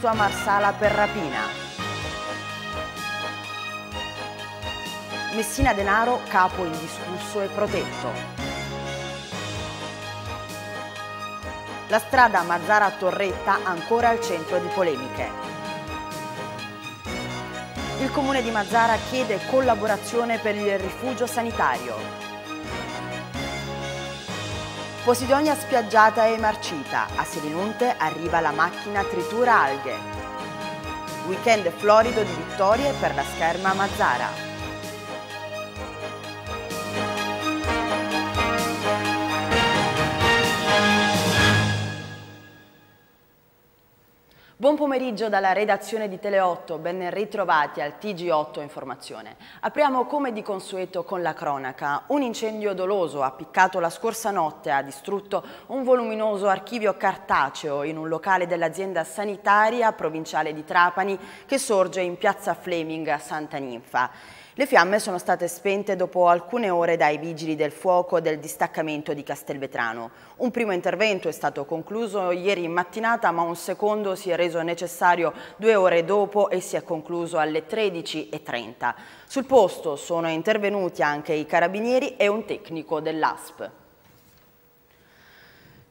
arresto a Marsala per rapina. Messina Denaro, capo indiscusso e protetto. La strada Mazzara-Torretta ancora al centro di polemiche. Il comune di Mazzara chiede collaborazione per il rifugio sanitario. Posidonia spiaggiata e marcita, a Selinunte arriva la macchina tritura alghe. Weekend florido di vittorie per la scherma Mazzara. Buon pomeriggio dalla redazione di Tele8, ben ritrovati al TG8 Informazione. Apriamo come di consueto con la cronaca. Un incendio doloso appiccato la scorsa notte ha distrutto un voluminoso archivio cartaceo in un locale dell'azienda sanitaria provinciale di Trapani che sorge in piazza Fleming a Santa Ninfa. Le fiamme sono state spente dopo alcune ore dai vigili del fuoco del distaccamento di Castelvetrano. Un primo intervento è stato concluso ieri in mattinata, ma un secondo si è reso necessario due ore dopo e si è concluso alle 13.30. Sul posto sono intervenuti anche i carabinieri e un tecnico dell'ASP.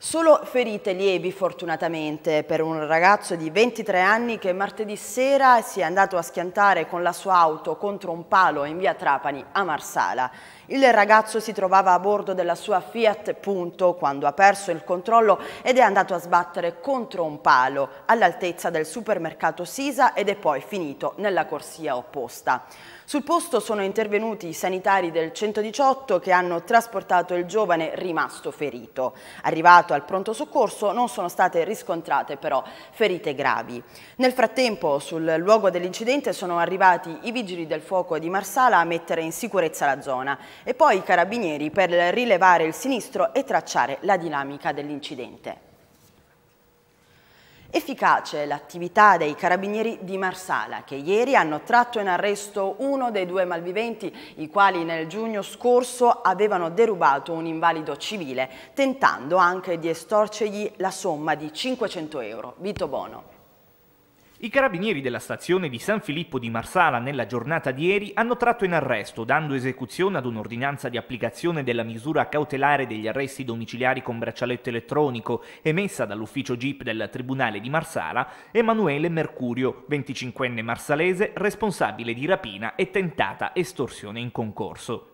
Solo ferite lievi fortunatamente per un ragazzo di 23 anni che martedì sera si è andato a schiantare con la sua auto contro un palo in via Trapani a Marsala. Il ragazzo si trovava a bordo della sua Fiat Punto quando ha perso il controllo ed è andato a sbattere contro un palo all'altezza del supermercato Sisa ed è poi finito nella corsia opposta. Sul posto sono intervenuti i sanitari del 118 che hanno trasportato il giovane rimasto ferito. Arrivato trasportato al pronto soccorso non sono state riscontrate però ferite gravi. Nel frattempo sul luogo dell'incidente sono arrivati i vigili del fuoco di Marsala a mettere in sicurezza la zona e poi i carabinieri per rilevare il sinistro e tracciare la dinamica dell'incidente. Efficace l'attività dei carabinieri di Marsala che ieri hanno tratto in arresto uno dei due malviventi i quali nel giugno scorso avevano derubato un invalido civile tentando anche di estorcergli la somma di 500 euro. Vito Bono. I carabinieri della stazione di San Filippo di Marsala nella giornata di ieri hanno tratto in arresto, dando esecuzione ad un'ordinanza di applicazione della misura cautelare degli arresti domiciliari con braccialetto elettronico emessa dall'ufficio GIP del Tribunale di Marsala, Emanuele Mercurio, 25enne marsalese, responsabile di rapina e tentata estorsione in concorso.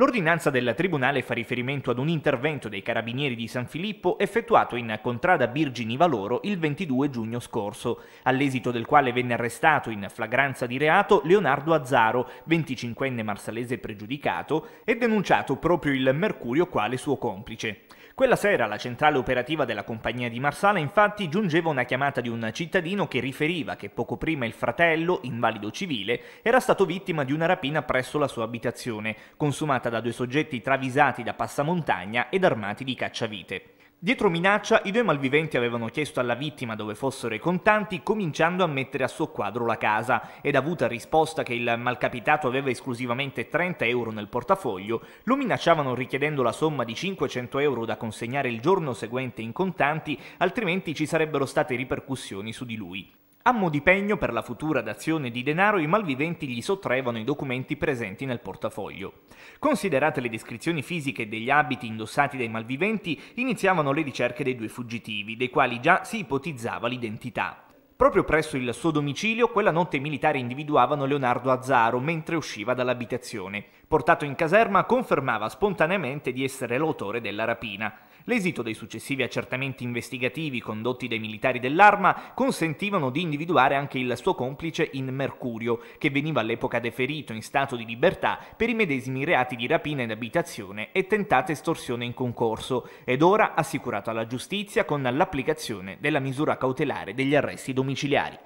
L'ordinanza del Tribunale fa riferimento ad un intervento dei carabinieri di San Filippo effettuato in contrada Birgini Valoro il 22 giugno scorso, all'esito del quale venne arrestato in flagranza di reato Leonardo Azzaro, 25enne marsalese pregiudicato, e denunciato proprio il Mercurio quale suo complice. Quella sera alla centrale operativa della compagnia di Marsala infatti giungeva una chiamata di un cittadino che riferiva che poco prima il fratello, invalido civile, era stato vittima di una rapina presso la sua abitazione, consumata da due soggetti travisati da passamontagna ed armati di cacciavite. Dietro minaccia, i due malviventi avevano chiesto alla vittima dove fossero i contanti, cominciando a mettere a soqquadro la casa, ed avuta risposta che il malcapitato aveva esclusivamente 30 euro nel portafoglio, lo minacciavano richiedendo la somma di 500 euro da consegnare il giorno seguente in contanti, altrimenti ci sarebbero state ripercussioni su di lui. A modipegno per la futura dazione di denaro i malviventi gli sottraevano i documenti presenti nel portafoglio. Considerate le descrizioni fisiche degli abiti indossati dai malviventi, iniziavano le ricerche dei due fuggitivi, dei quali già si ipotizzava l'identità. Proprio presso il suo domicilio, quella notte i militari individuavano Leonardo Azzaro mentre usciva dall'abitazione. Portato in caserma, confermava spontaneamente di essere l'autore della rapina. L'esito dei successivi accertamenti investigativi condotti dai militari dell'arma consentivano di individuare anche il suo complice in Mercurio, che veniva all'epoca deferito in stato di libertà per i medesimi reati di rapina in abitazione e tentata estorsione in concorso, ed ora assicurato alla giustizia con l'applicazione della misura cautelare degli arresti domiciliari.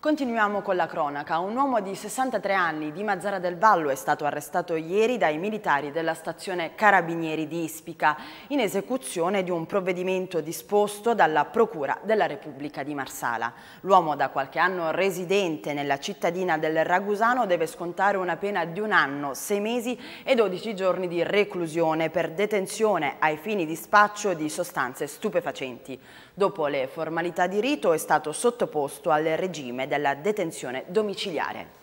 Continuiamo con la cronaca. Un uomo di 63 anni di Mazzara del Vallo è stato arrestato ieri dai militari della stazione Carabinieri di Ispica in esecuzione di un provvedimento disposto dalla Procura della Repubblica di Marsala. L'uomo da qualche anno residente nella cittadina del Ragusano deve scontare una pena di un anno, sei mesi e 12 giorni di reclusione per detenzione ai fini di spaccio di sostanze stupefacenti. Dopo le formalità di rito è stato sottoposto al regime della detenzione domiciliare.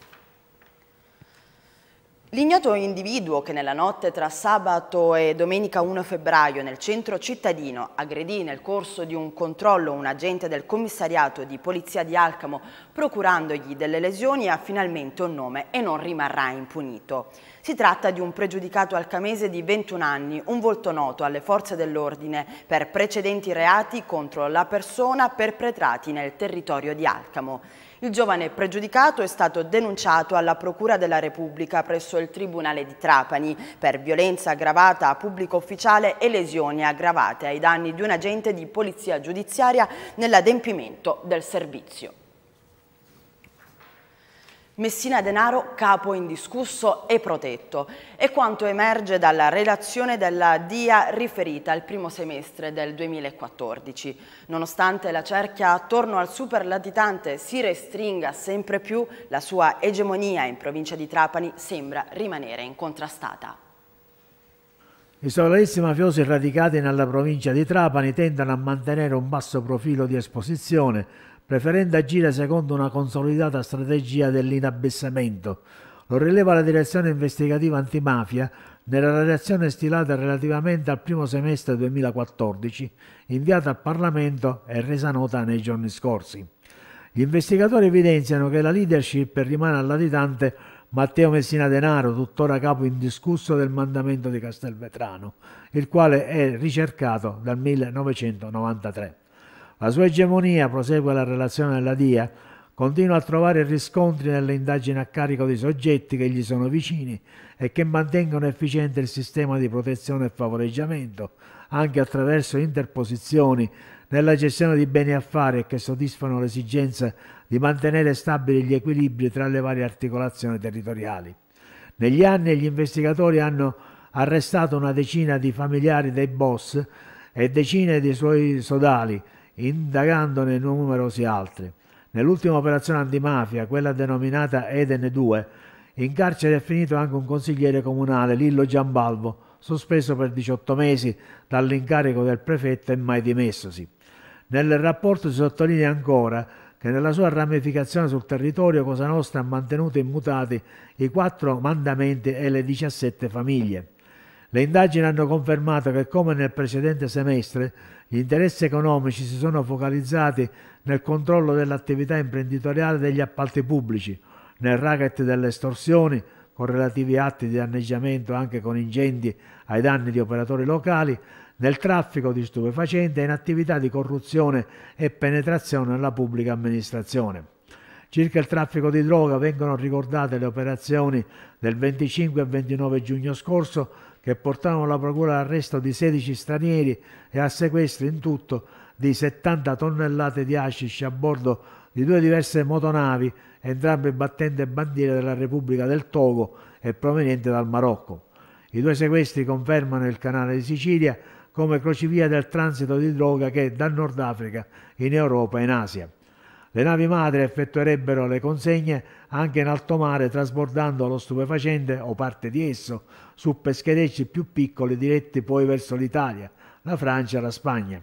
L'ignoto individuo che nella notte tra sabato e domenica 1 febbraio nel centro cittadino aggredì nel corso di un controllo un agente del commissariato di polizia di Alcamo procurandogli delle lesioni ha finalmente un nome e non rimarrà impunito. Si tratta di un pregiudicato alcamese di 21 anni, un volto noto alle forze dell'ordine per precedenti reati contro la persona perpetrati nel territorio di Alcamo. Il giovane pregiudicato è stato denunciato alla Procura della Repubblica presso il Tribunale di Trapani per violenza aggravata a pubblico ufficiale e lesioni aggravate ai danni di un agente di polizia giudiziaria nell'adempimento del servizio. Messina denaro capo indiscusso e protetto. È quanto emerge dalla relazione della DIA riferita al primo semestre del 2014. Nonostante la cerchia attorno al superlatitante si restringa sempre più, la sua egemonia in provincia di Trapani sembra rimanere incontrastata. I solaristi mafiosi radicati nella provincia di Trapani tendono a mantenere un basso profilo di esposizione preferendo agire secondo una consolidata strategia dell'inabessamento. Lo rileva la direzione investigativa antimafia nella relazione stilata relativamente al primo semestre 2014, inviata al Parlamento e resa nota nei giorni scorsi. Gli investigatori evidenziano che la leadership rimane all'aditante Matteo Messina Denaro, tuttora capo indiscusso del mandamento di Castelvetrano, il quale è ricercato dal 1993. La sua egemonia, prosegue la relazione della DIA, continua a trovare riscontri nelle indagini a carico di soggetti che gli sono vicini e che mantengono efficiente il sistema di protezione e favoreggiamento, anche attraverso interposizioni nella gestione di beni e affari e che soddisfano l'esigenza di mantenere stabili gli equilibri tra le varie articolazioni territoriali. Negli anni gli investigatori hanno arrestato una decina di familiari dei boss e decine di suoi sodali, indagandone numerosi altri. Nell'ultima operazione antimafia, quella denominata Eden 2, in carcere è finito anche un consigliere comunale, Lillo Giambalvo, sospeso per 18 mesi dall'incarico del prefetto e mai dimessosi. Nel rapporto si sottolinea ancora che nella sua ramificazione sul territorio Cosa Nostra ha mantenuto immutati i quattro mandamenti e le 17 famiglie. Le indagini hanno confermato che, come nel precedente semestre, gli interessi economici si sono focalizzati nel controllo dell'attività imprenditoriale degli appalti pubblici, nel racket delle estorsioni, con relativi atti di danneggiamento anche con incendi ai danni di operatori locali, nel traffico di stupefacenti e in attività di corruzione e penetrazione nella pubblica amministrazione. Circa il traffico di droga vengono ricordate le operazioni del 25 e 29 giugno scorso che portarono la procura all'arresto di 16 stranieri e al sequestro in tutto di 70 tonnellate di hashish a bordo di due diverse motonavi, entrambe battenti bandiere della Repubblica del Togo e provenienti dal Marocco. I due sequestri confermano il canale di Sicilia come crocevia del transito di droga che dal Nord Africa in Europa e in Asia. Le navi madre effettuerebbero le consegne anche in alto mare trasbordando lo stupefacente o parte di esso su pescherecci più piccoli diretti poi verso l'Italia, la Francia e la Spagna.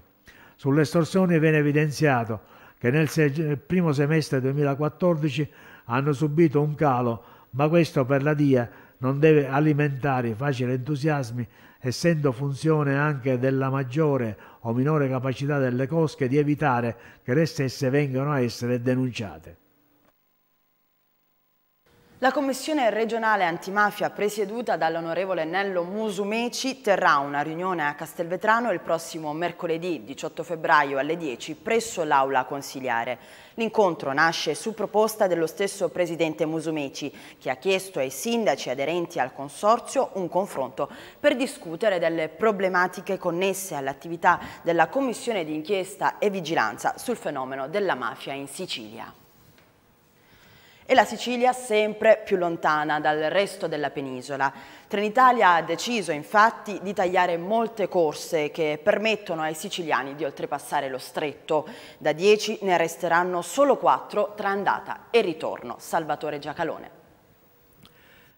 Sulle estorsioni viene evidenziato che nel se primo semestre 2014 hanno subito un calo, ma questo per la DIA non deve alimentare facili entusiasmi, essendo funzione anche della maggiore o minore capacità delle cosche di evitare che le stesse vengano a essere denunciate. La Commissione regionale antimafia presieduta dall'onorevole Nello Musumeci terrà una riunione a Castelvetrano il prossimo mercoledì 18 febbraio alle 10 presso l'aula consiliare. L'incontro nasce su proposta dello stesso presidente Musumeci che ha chiesto ai sindaci aderenti al consorzio un confronto per discutere delle problematiche connesse all'attività della Commissione di inchiesta e vigilanza sul fenomeno della mafia in Sicilia e la Sicilia sempre più lontana dal resto della penisola. Trenitalia ha deciso infatti di tagliare molte corse che permettono ai siciliani di oltrepassare lo stretto. Da 10 ne resteranno solo 4 tra andata e ritorno. Salvatore Giacalone.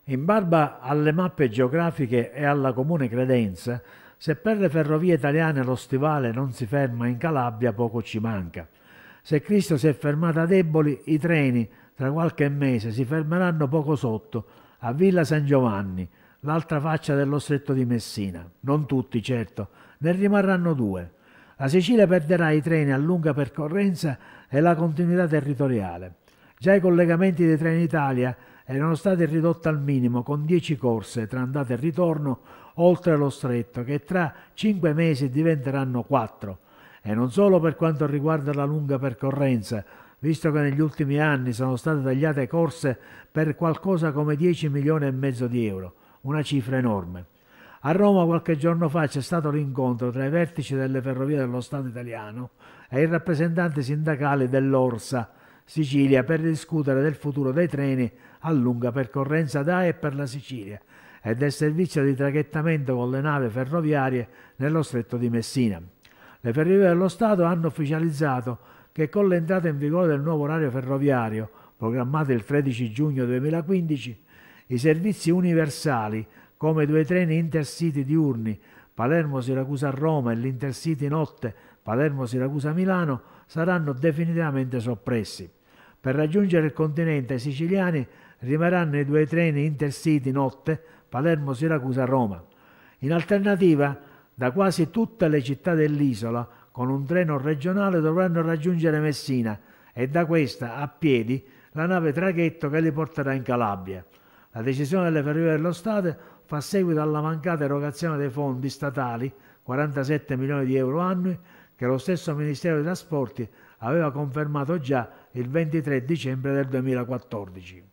In barba alle mappe geografiche e alla comune credenza, se per le ferrovie italiane lo stivale non si ferma in Calabria poco ci manca. Se Cristo si è fermato a deboli, i treni tra qualche mese si fermeranno poco sotto, a Villa San Giovanni, l'altra faccia dello stretto di Messina. Non tutti, certo, ne rimarranno due. La Sicilia perderà i treni a lunga percorrenza e la continuità territoriale. Già i collegamenti dei treni Italia erano stati ridotti al minimo con 10 corse tra andata e ritorno oltre lo stretto che tra 5 mesi diventeranno 4 e non solo per quanto riguarda la lunga percorrenza visto che negli ultimi anni sono state tagliate corse per qualcosa come 10 milioni e mezzo di euro, una cifra enorme. A Roma qualche giorno fa c'è stato l'incontro tra i vertici delle ferrovie dello Stato italiano e i rappresentanti sindacali dell'Orsa Sicilia per discutere del futuro dei treni a lunga percorrenza da e per la Sicilia e del servizio di traghettamento con le navi ferroviarie nello stretto di Messina. Le ferrovie dello Stato hanno ufficializzato che con l'entrata in vigore del nuovo orario ferroviario, programmato il 13 giugno 2015, i servizi universali, come i due treni intercity diurni Palermo-Siracusa-Roma e l'intercity notte Palermo-Siracusa-Milano, saranno definitivamente soppressi. Per raggiungere il continente i siciliani rimarranno i due treni intercity notte Palermo-Siracusa-Roma. In alternativa, da quasi tutte le città dell'isola, con un treno regionale dovranno raggiungere Messina e da questa a piedi la nave traghetto che li porterà in Calabria. La decisione delle Ferrovie dello Stato fa seguito alla mancata erogazione dei fondi statali, 47 milioni di euro annui, che lo stesso Ministero dei Trasporti aveva confermato già il 23 dicembre del 2014.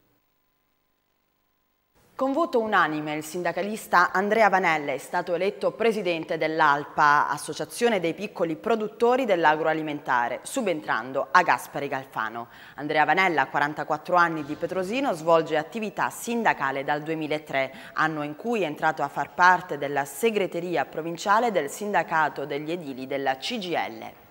Con voto unanime il sindacalista Andrea Vanella è stato eletto presidente dell'ALPA, Associazione dei piccoli produttori dell'agroalimentare, subentrando a Gaspari Galfano. Andrea Vanella, 44 anni di Petrosino, svolge attività sindacale dal 2003, anno in cui è entrato a far parte della segreteria provinciale del sindacato degli edili della CGL.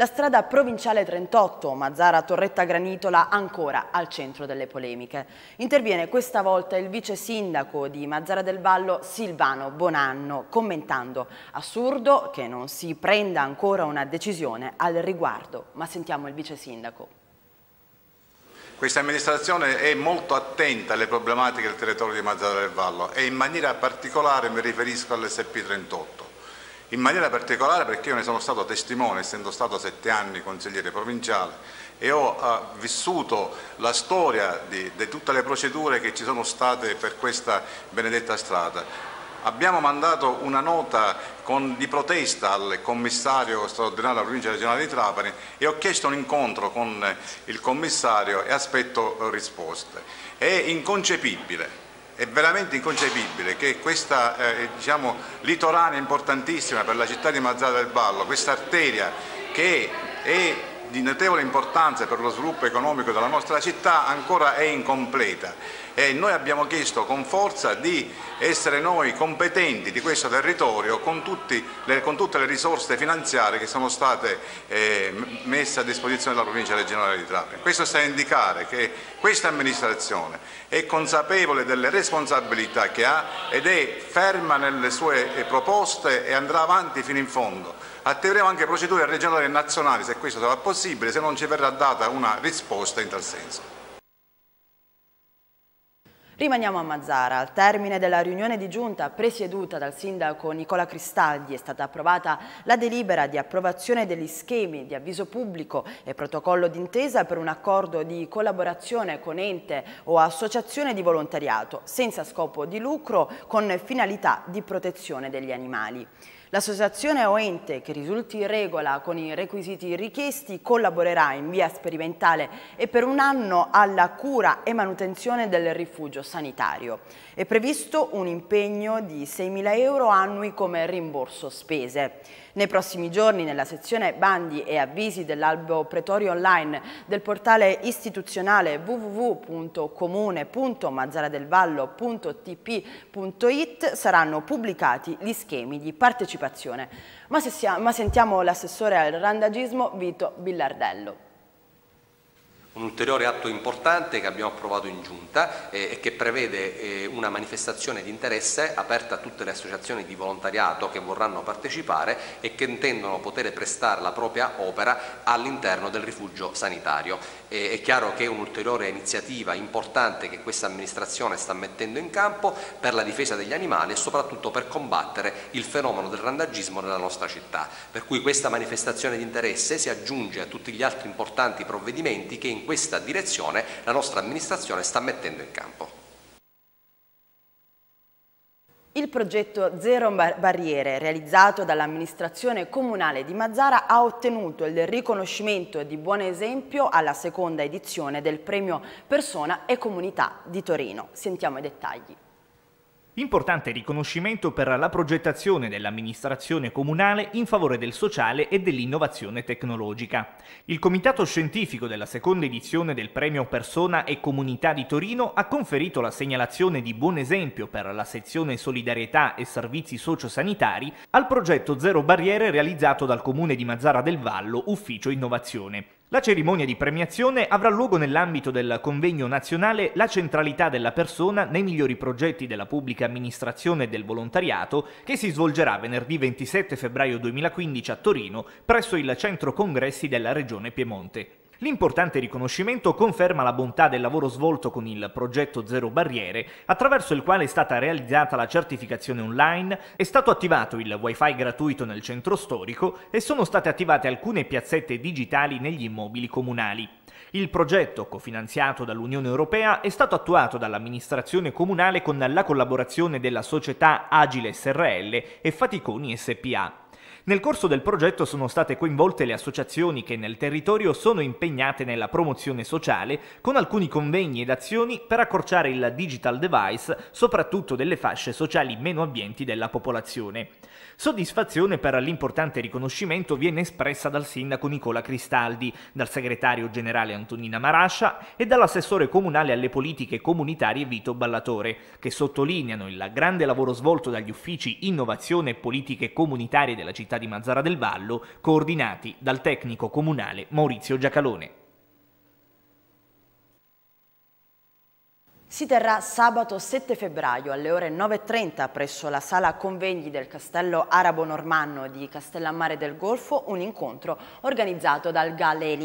La strada provinciale 38, Mazzara Torretta Granitola, ancora al centro delle polemiche. Interviene questa volta il vice sindaco di Mazzara del Vallo, Silvano Bonanno, commentando assurdo che non si prenda ancora una decisione al riguardo. Ma sentiamo il vice sindaco. Questa amministrazione è molto attenta alle problematiche del territorio di Mazzara del Vallo e in maniera particolare mi riferisco all'SP38 in maniera particolare perché io ne sono stato testimone, essendo stato sette anni consigliere provinciale e ho uh, vissuto la storia di, di tutte le procedure che ci sono state per questa benedetta strada. Abbiamo mandato una nota con, di protesta al commissario straordinario della provincia regionale di Trapani e ho chiesto un incontro con il commissario e aspetto eh, risposte. È inconcepibile è veramente inconcepibile che questa eh, diciamo, litorana importantissima per la città di Mazzara del Vallo, questa arteria che è di notevole importanza per lo sviluppo economico della nostra città ancora è incompleta e noi abbiamo chiesto con forza di essere noi competenti di questo territorio con, tutti, con tutte le risorse finanziarie che sono state eh, messe a disposizione della provincia regionale di Trapani. Questo sta a indicare che questa amministrazione è consapevole delle responsabilità che ha ed è ferma nelle sue eh, proposte e andrà avanti fino in fondo attiveremo anche procedure regionali e nazionali se questo sarà possibile, se non ci verrà data una risposta in tal senso. Rimaniamo a Mazzara. Al termine della riunione di giunta presieduta dal sindaco Nicola Cristaldi è stata approvata la delibera di approvazione degli schemi di avviso pubblico e protocollo d'intesa per un accordo di collaborazione con ente o associazione di volontariato senza scopo di lucro con finalità di protezione degli animali. L'associazione o ente che risulti in regola con i requisiti richiesti collaborerà in via sperimentale e per un anno alla cura e manutenzione del rifugio sanitario. È previsto un impegno di 6.000 euro annui come rimborso spese. Nei prossimi giorni, nella sezione bandi e avvisi dell'albo pretorio online del portale istituzionale www.comune.mazzaradelvallo.tp.it saranno pubblicati gli schemi di partecipazione. Ma, se sia, ma sentiamo l'assessore al randagismo Vito Billardello. Un ulteriore atto importante che abbiamo approvato in giunta eh, e che prevede eh, una manifestazione di interesse aperta a tutte le associazioni di volontariato che vorranno partecipare e che intendono poter prestare la propria opera all'interno del rifugio sanitario è chiaro che è un'ulteriore iniziativa importante che questa amministrazione sta mettendo in campo per la difesa degli animali e soprattutto per combattere il fenomeno del randagismo nella nostra città. Per cui questa manifestazione di interesse si aggiunge a tutti gli altri importanti provvedimenti che in questa direzione la nostra amministrazione sta mettendo in campo. Il progetto Zero Barriere, realizzato dall'amministrazione comunale di Mazzara, ha ottenuto il riconoscimento di buon esempio alla seconda edizione del premio Persona e Comunità di Torino. Sentiamo i dettagli. Importante riconoscimento per la progettazione dell'amministrazione comunale in favore del sociale e dell'innovazione tecnologica. Il comitato scientifico della seconda edizione del premio Persona e Comunità di Torino ha conferito la segnalazione di buon esempio per la sezione Solidarietà e Servizi Sociosanitari al progetto Zero Barriere realizzato dal comune di Mazzara del Vallo, Ufficio Innovazione. La cerimonia di premiazione avrà luogo nell'ambito del convegno nazionale La centralità della persona nei migliori progetti della pubblica amministrazione e del volontariato che si svolgerà venerdì 27 febbraio 2015 a Torino presso il centro congressi della Regione Piemonte. L'importante riconoscimento conferma la bontà del lavoro svolto con il progetto Zero Barriere, attraverso il quale è stata realizzata la certificazione online, è stato attivato il wifi gratuito nel centro storico e sono state attivate alcune piazzette digitali negli immobili comunali. Il progetto, cofinanziato dall'Unione Europea, è stato attuato dall'amministrazione comunale con la collaborazione della società Agile SRL e Faticoni SPA. Nel corso del progetto sono state coinvolte le associazioni che nel territorio sono impegnate nella promozione sociale, con alcuni convegni ed azioni per accorciare il digital device, soprattutto delle fasce sociali meno abbienti della popolazione. Soddisfazione per l'importante riconoscimento viene espressa dal sindaco Nicola Cristaldi, dal segretario generale Antonina Marascia e dall'assessore comunale alle politiche comunitarie Vito Ballatore, che sottolineano il grande lavoro svolto dagli uffici innovazione e politiche comunitarie della città di Mazzara del Vallo, coordinati dal tecnico comunale Maurizio Giacalone. si terrà sabato 7 febbraio alle ore 9.30 presso la sala convegni del Castello Arabo-Normanno di Castellammare del Golfo un incontro organizzato dal Gale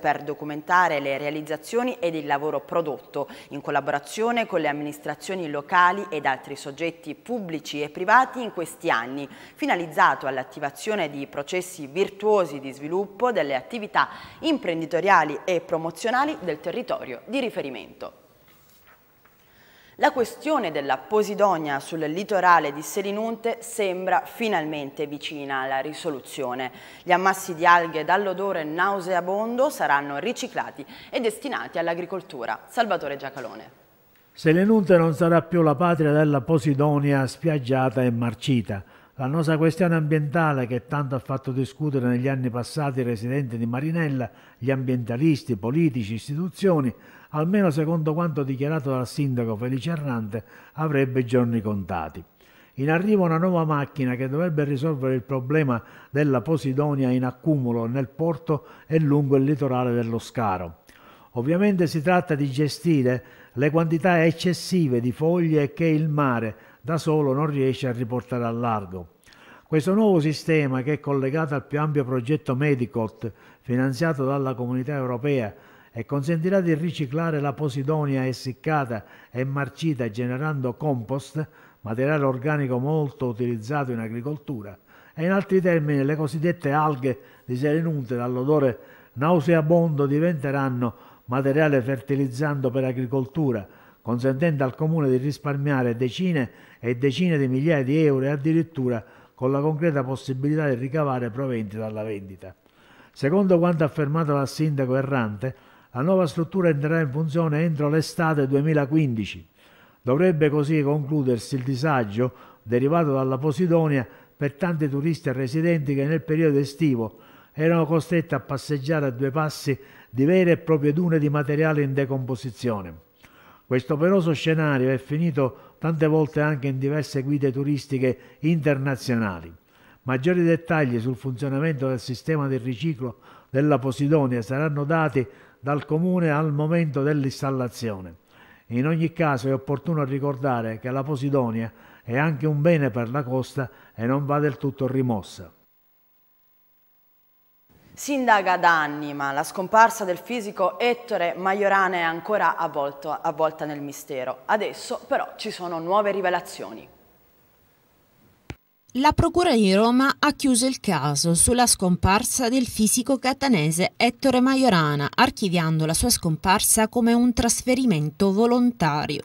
per documentare le realizzazioni ed il lavoro prodotto in collaborazione con le amministrazioni locali ed altri soggetti pubblici e privati in questi anni, finalizzato all'attivazione di processi virtuosi di sviluppo delle attività imprenditoriali e promozionali del territorio di riferimento. La questione della Posidonia sul litorale di Selinunte sembra finalmente vicina alla risoluzione. Gli ammassi di alghe dall'odore nauseabondo saranno riciclati e destinati all'agricoltura. Salvatore Giacalone. Selinunte non sarà più la patria della Posidonia spiaggiata e marcita. L'annosa questione ambientale che tanto ha fatto discutere negli anni passati i residenti di Marinella, gli ambientalisti, politici, istituzioni, almeno secondo quanto dichiarato dal sindaco Felice Arrante, avrebbe giorni contati. In arrivo una nuova macchina che dovrebbe risolvere il problema della Posidonia in accumulo nel porto e lungo il litorale dello Scaro. Ovviamente si tratta di gestire le quantità eccessive di foglie che il mare da solo non riesce a riportare al largo. Questo nuovo sistema, che è collegato al più ampio progetto Medicot finanziato dalla Comunità Europea e consentirà di riciclare la posidonia essiccata e marcita generando compost, materiale organico molto utilizzato in agricoltura, e in altri termini le cosiddette alghe diselenute dall'odore nauseabondo diventeranno materiale fertilizzando per agricoltura, consentendo al Comune di risparmiare decine e decine di migliaia di euro e addirittura con la concreta possibilità di ricavare proventi dalla vendita. Secondo quanto affermato dal sindaco Errante, la nuova struttura entrerà in funzione entro l'estate 2015. Dovrebbe così concludersi il disagio derivato dalla Posidonia per tanti turisti e residenti che nel periodo estivo erano costretti a passeggiare a due passi di vere e proprie dune di materiale in decomposizione. Questo operoso scenario è finito tante volte anche in diverse guide turistiche internazionali. Maggiori dettagli sul funzionamento del sistema del riciclo della Posidonia saranno dati dal comune al momento dell'installazione. In ogni caso è opportuno ricordare che la Posidonia è anche un bene per la costa e non va del tutto rimossa. Si indaga da anni, ma la scomparsa del fisico Ettore Majorana è ancora avvolto, avvolta nel mistero. Adesso però ci sono nuove rivelazioni. La Procura di Roma ha chiuso il caso sulla scomparsa del fisico catanese Ettore Majorana, archiviando la sua scomparsa come un trasferimento volontario.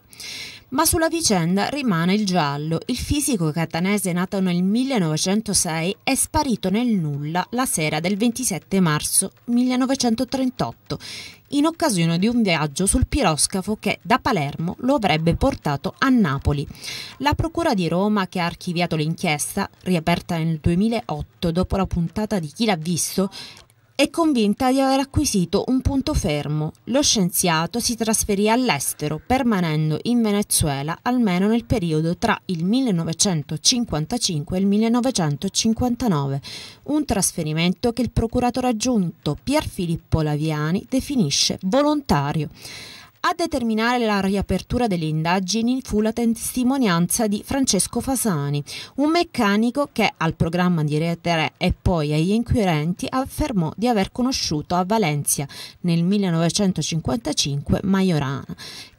Ma sulla vicenda rimane il giallo. Il fisico catanese nato nel 1906 è sparito nel nulla la sera del 27 marzo 1938 in occasione di un viaggio sul piroscafo che da Palermo lo avrebbe portato a Napoli. La Procura di Roma, che ha archiviato l'inchiesta, riaperta nel 2008 dopo la puntata di Chi l'ha visto, è convinta di aver acquisito un punto fermo. Lo scienziato si trasferì all'estero, permanendo in Venezuela almeno nel periodo tra il 1955 e il 1959, un trasferimento che il procuratore aggiunto Pier Filippo Laviani definisce volontario. A determinare la riapertura delle indagini fu la testimonianza di Francesco Fasani, un meccanico che al programma di Rete 3 e poi agli inquirenti affermò di aver conosciuto a Valencia nel 1955 Majorana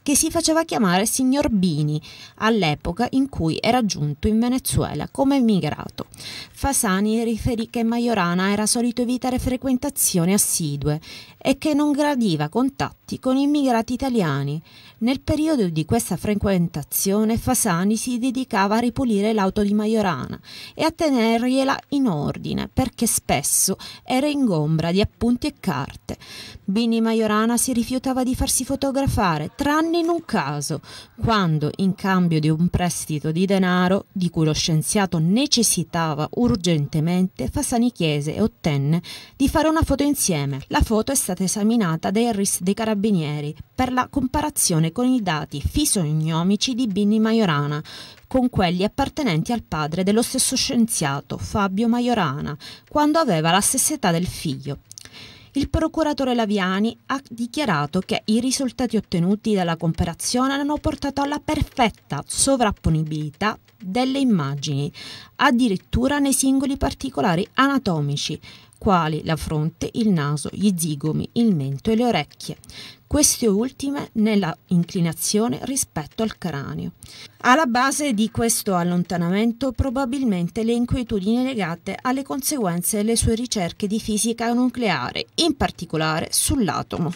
che si faceva chiamare signor Bini all'epoca in cui era giunto in Venezuela come emigrato. Fasani riferì che Majorana era solito evitare frequentazioni assidue e che non gradiva contatti con immigrati italiani. Nel periodo di questa frequentazione Fasani si dedicava a ripulire l'auto di Majorana e a tenergliela in ordine perché spesso era ingombra di appunti e carte. Bini Majorana si rifiutava di farsi fotografare, tranne tranne in un caso, quando in cambio di un prestito di denaro di cui lo scienziato necessitava urgentemente, Fasani chiese e ottenne di fare una foto insieme. La foto è stata esaminata dai RIS dei Carabinieri per la comparazione con i dati fisionomici di Bini Majorana con quelli appartenenti al padre dello stesso scienziato, Fabio Majorana, quando aveva la stessa età del figlio. Il procuratore Laviani ha dichiarato che i risultati ottenuti dalla comparazione hanno portato alla perfetta sovrapponibilità delle immagini, addirittura nei singoli particolari anatomici, quali la fronte, il naso, gli zigomi, il mento e le orecchie, queste ultime nella inclinazione rispetto al cranio. Alla base di questo allontanamento probabilmente le inquietudini legate alle conseguenze delle sue ricerche di fisica nucleare, in particolare sull'atomo.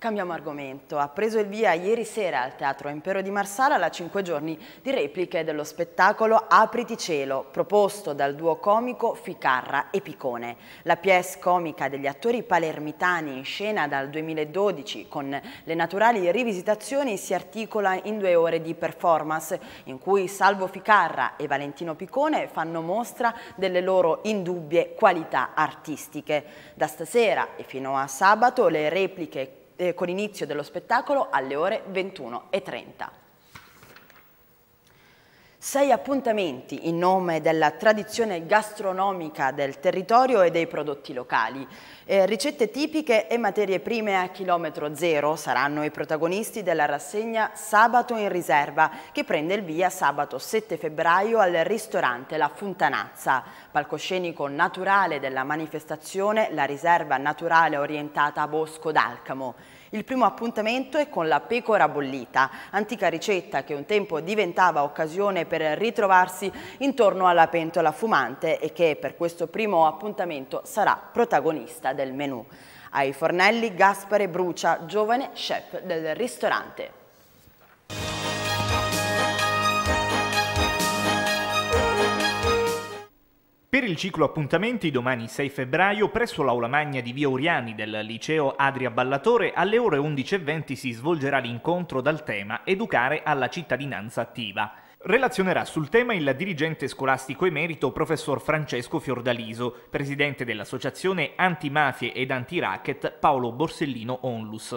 Cambiamo argomento. Ha preso il via ieri sera al Teatro Impero di Marsala la cinque giorni di repliche dello spettacolo Apriti cielo, proposto dal duo comico Ficarra e Picone. La pièce comica degli attori palermitani in scena dal 2012 con le naturali rivisitazioni si articola in due ore di performance in cui Salvo Ficarra e Valentino Picone fanno mostra delle loro indubbie qualità artistiche. Da stasera e fino a sabato le repliche eh, con inizio dello spettacolo alle ore 21.30. Sei appuntamenti in nome della tradizione gastronomica del territorio e dei prodotti locali. Eh, ricette tipiche e materie prime a chilometro zero saranno i protagonisti della rassegna Sabato in riserva che prende il via sabato 7 febbraio al ristorante La Funtanazza, Palcoscenico naturale della manifestazione, la riserva naturale orientata a Bosco d'Alcamo. Il primo appuntamento è con la pecora bollita, antica ricetta che un tempo diventava occasione per ritrovarsi intorno alla pentola fumante e che per questo primo appuntamento sarà protagonista del menù. Ai fornelli Gaspare Brucia, giovane chef del ristorante. Per il ciclo appuntamenti domani 6 febbraio presso l'aula magna di via Uriani del liceo Adria Ballatore alle ore 11.20 si svolgerà l'incontro dal tema Educare alla cittadinanza attiva. Relazionerà sul tema il dirigente scolastico emerito professor Francesco Fiordaliso, presidente dell'associazione antimafie ed antiracket Paolo Borsellino Onlus.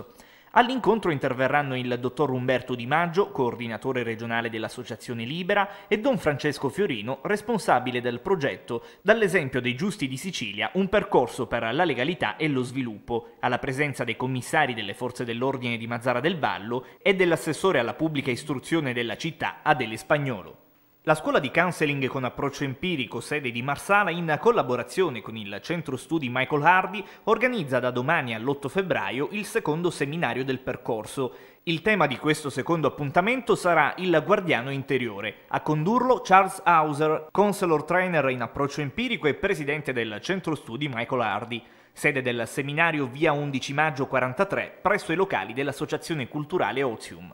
All'incontro interverranno il dottor Umberto Di Maggio, coordinatore regionale dell'Associazione Libera, e don Francesco Fiorino, responsabile del progetto Dall'esempio dei giusti di Sicilia, un percorso per la legalità e lo sviluppo, alla presenza dei commissari delle forze dell'ordine di Mazzara del Vallo e dell'assessore alla pubblica istruzione della città Adele Spagnolo. La scuola di counseling con approccio empirico, sede di Marsala, in collaborazione con il centro studi Michael Hardy, organizza da domani all'8 febbraio il secondo seminario del percorso. Il tema di questo secondo appuntamento sarà il guardiano interiore. A condurlo Charles Hauser, counselor trainer in approccio empirico e presidente del centro studi Michael Hardy sede del seminario via 11 maggio 43 presso i locali dell'Associazione Culturale Ozium.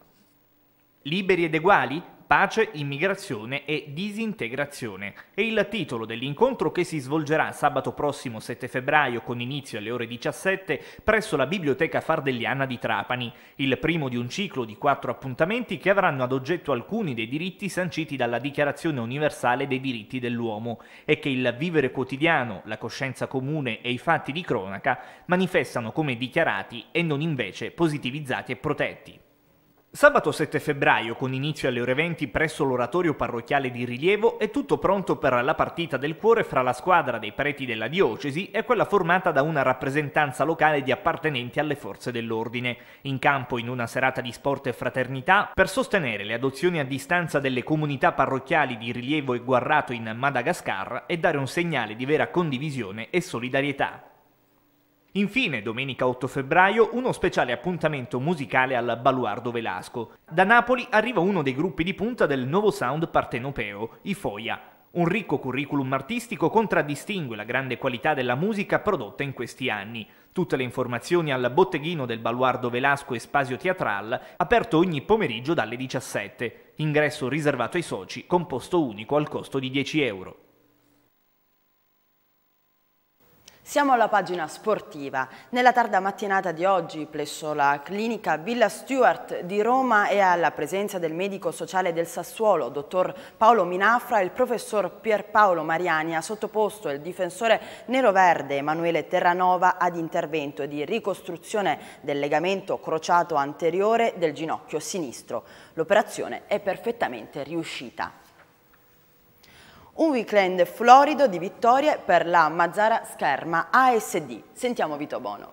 Liberi ed eguali? Pace, immigrazione e disintegrazione. È il titolo dell'incontro che si svolgerà sabato prossimo 7 febbraio con inizio alle ore 17 presso la Biblioteca Fardelliana di Trapani, il primo di un ciclo di quattro appuntamenti che avranno ad oggetto alcuni dei diritti sanciti dalla Dichiarazione universale dei diritti dell'uomo e che il vivere quotidiano, la coscienza comune e i fatti di cronaca manifestano come dichiarati e non invece positivizzati e protetti. Sabato 7 febbraio, con inizio alle ore 20 presso l'oratorio parrocchiale di Rilievo, è tutto pronto per la partita del cuore fra la squadra dei preti della diocesi e quella formata da una rappresentanza locale di appartenenti alle forze dell'ordine. In campo, in una serata di sport e fraternità, per sostenere le adozioni a distanza delle comunità parrocchiali di Rilievo e Guarrato in Madagascar e dare un segnale di vera condivisione e solidarietà. Infine, domenica 8 febbraio, uno speciale appuntamento musicale al Baluardo Velasco. Da Napoli arriva uno dei gruppi di punta del nuovo sound partenopeo, i Foia. Un ricco curriculum artistico contraddistingue la grande qualità della musica prodotta in questi anni. Tutte le informazioni al botteghino del Baluardo Velasco e Spazio Teatral, aperto ogni pomeriggio dalle 17. Ingresso riservato ai soci, con posto unico al costo di 10 euro. Siamo alla pagina sportiva. Nella tarda mattinata di oggi, presso la clinica Villa Stewart di Roma e alla presenza del medico sociale del Sassuolo, dottor Paolo Minafra, il professor Pierpaolo Mariani ha sottoposto il difensore nero-verde Emanuele Terranova ad intervento di ricostruzione del legamento crociato anteriore del ginocchio sinistro. L'operazione è perfettamente riuscita. Un weekend florido di vittorie per la Mazzara Scherma ASD. Sentiamo Vito Bono.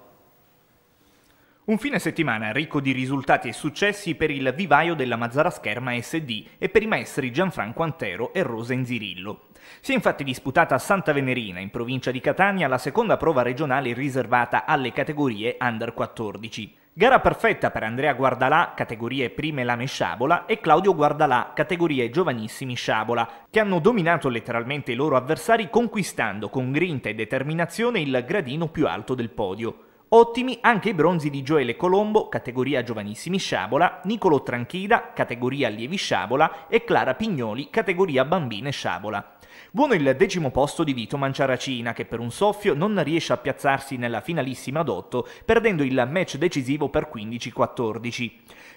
Un fine settimana ricco di risultati e successi per il vivaio della Mazzara Scherma SD e per i maestri Gianfranco Antero e Rosa Inzirillo. Si è infatti disputata a Santa Venerina, in provincia di Catania, la seconda prova regionale riservata alle categorie Under 14. Gara perfetta per Andrea Guardalà, categorie prime lame sciabola, e Claudio Guardalà, categorie giovanissimi sciabola, che hanno dominato letteralmente i loro avversari conquistando con grinta e determinazione il gradino più alto del podio. Ottimi anche i bronzi di Gioele Colombo, categoria giovanissimi sciabola, Nicolo Tranchida, categoria allievi sciabola, e Clara Pignoli, categoria bambine sciabola. Buono il decimo posto di Vito Manciaracina, che per un soffio non riesce a piazzarsi nella finalissima d'otto, perdendo il match decisivo per 15-14.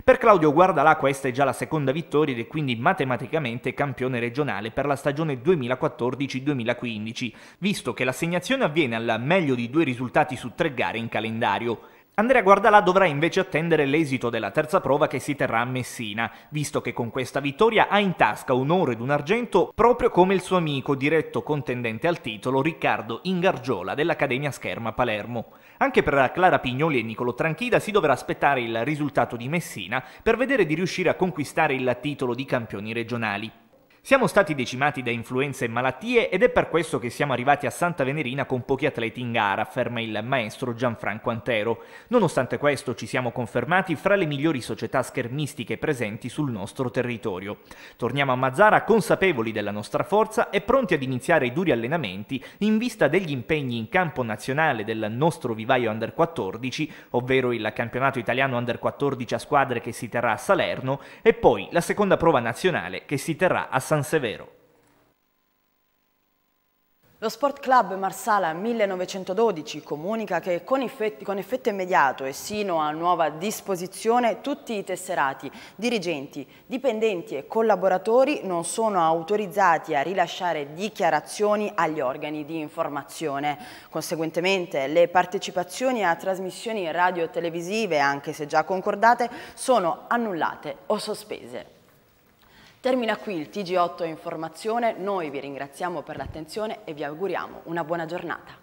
Per Claudio Guardalà questa è già la seconda vittoria ed è quindi matematicamente campione regionale per la stagione 2014-2015, visto che l'assegnazione avviene al meglio di due risultati su tre gare in calendario. Andrea Guardalà dovrà invece attendere l'esito della terza prova che si terrà a Messina, visto che con questa vittoria ha in tasca un oro ed un argento proprio come il suo amico diretto contendente al titolo Riccardo Ingargiola dell'Accademia Scherma Palermo. Anche per Clara Pignoli e Nicolo Tranchida si dovrà aspettare il risultato di Messina per vedere di riuscire a conquistare il titolo di campioni regionali. Siamo stati decimati da influenze e malattie ed è per questo che siamo arrivati a Santa Venerina con pochi atleti in gara, afferma il maestro Gianfranco Antero. Nonostante questo ci siamo confermati fra le migliori società schermistiche presenti sul nostro territorio. Torniamo a Mazzara consapevoli della nostra forza e pronti ad iniziare i duri allenamenti in vista degli impegni in campo nazionale del nostro vivaio Under 14, ovvero il campionato italiano Under 14 a squadre che si terrà a Salerno e poi la seconda prova nazionale che si terrà a Salerno San Severo. Lo Sport Club Marsala 1912 comunica che con effetto, con effetto, immediato e sino a nuova disposizione tutti i tesserati, dirigenti, dipendenti e collaboratori non sono autorizzati a rilasciare dichiarazioni agli organi di informazione. Conseguentemente le partecipazioni a trasmissioni radio-televisive, anche se già concordate, sono annullate o sospese. Termina qui il TG8 Informazione, noi vi ringraziamo per l'attenzione e vi auguriamo una buona giornata.